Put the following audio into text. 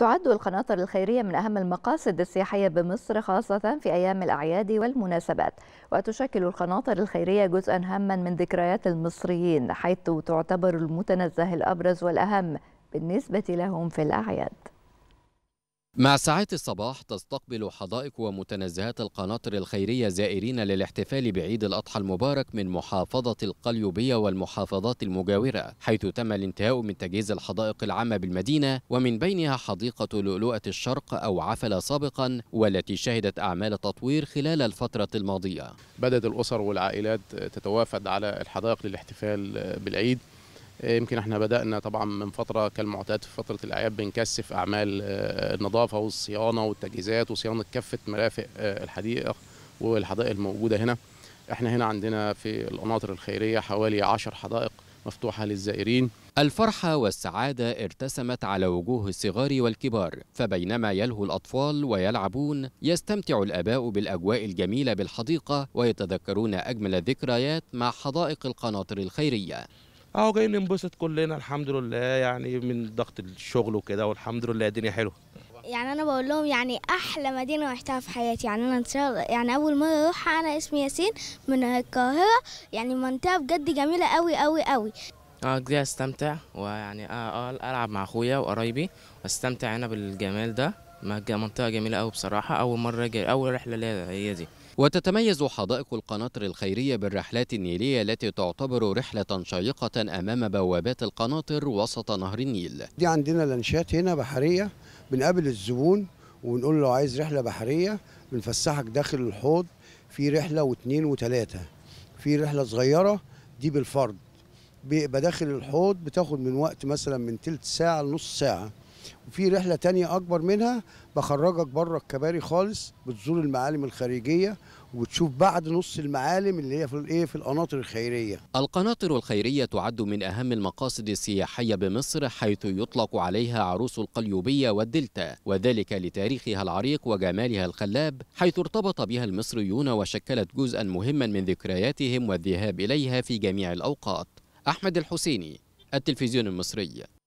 تعد القناطر الخيرية من أهم المقاصد السياحية بمصر خاصة في أيام الأعياد والمناسبات وتشكل القناطر الخيرية جزءا هاما من ذكريات المصريين حيث تعتبر المتنزه الأبرز والأهم بالنسبة لهم في الأعياد مع ساعات الصباح تستقبل حدائق ومتنزهات القناطر الخيرية زائرين للاحتفال بعيد الأضحى المبارك من محافظة القليوبية والمحافظات المجاورة حيث تم الانتهاء من تجهيز الحدائق العامة بالمدينة ومن بينها حديقة لؤلؤة الشرق أو عفلة سابقا والتي شهدت أعمال تطوير خلال الفترة الماضية بدأت الأسر والعائلات تتوافد على الحدائق للاحتفال بالعيد آه، يمكن احنا بدأنا طبعا من فترة كالمعتاد في فترة الأعياد بنكثف أعمال آه، النظافة والصيانة والتجهيزات وصيانة كافة مرافق آه، الحديقة والحدائق الموجودة هنا احنا هنا عندنا في القناطر الخيرية حوالي 10 حدائق مفتوحة للزائرين الفرحة والسعادة ارتسمت على وجوه الصغار والكبار فبينما يلهو الأطفال ويلعبون يستمتع الآباء بالأجواء الجميلة بالحديقة ويتذكرون أجمل الذكريات مع حدائق القناطر الخيرية اهو جايين ننبسط كلنا الحمد لله يعني من ضغط الشغل وكده والحمد لله الدنيا حلوه يعني انا بقول لهم يعني احلى مدينه رحتها في حياتي يعني انا ان شاء الله يعني اول مره اروحها انا اسمي ياسين من القاهره يعني منطقه بجد جميله قوي قوي قوي اه كده استمتع ويعني أه،, اه العب مع اخويا وقرايبي واستمتع هنا بالجمال ده منطقه جميله قوي بصراحه اول مره اجي اول رحله ليا هي دي وتتميز حدائق القناطر الخيرية بالرحلات النيلية التي تعتبر رحلة شيقة أمام بوابات القناطر وسط نهر النيل دي عندنا لانشات هنا بحرية بنقابل الزبون ونقول له عايز رحلة بحرية بنفسحك داخل الحوض في رحلة واثنين وثلاثة في رحلة صغيرة دي بالفرد بيبقى داخل الحوض بتاخد من وقت مثلا من تلت ساعة لنص ساعة وفي رحله تانية اكبر منها بخرجك بره الكباري خالص بتزور المعالم الخارجيه وتشوف بعد نص المعالم اللي هي في الايه في القناطر الخيريه. القناطر الخيريه تعد من اهم المقاصد السياحيه بمصر حيث يطلق عليها عروس القليوبيه والدلتا وذلك لتاريخها العريق وجمالها الخلاب حيث ارتبط بها المصريون وشكلت جزءا مهما من ذكرياتهم والذهاب اليها في جميع الاوقات. احمد الحسيني التلفزيون المصري